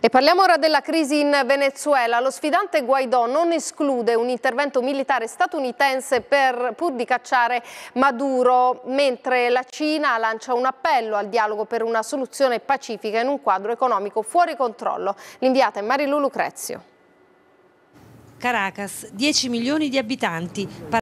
E parliamo ora della crisi in Venezuela. Lo sfidante Guaidò non esclude un intervento militare statunitense per, pur di cacciare Maduro, mentre la Cina lancia un appello al dialogo per una soluzione pacifica in un quadro economico fuori controllo. L'inviata è Marilu Lucrezio. Caracas, 10 milioni di abitanti.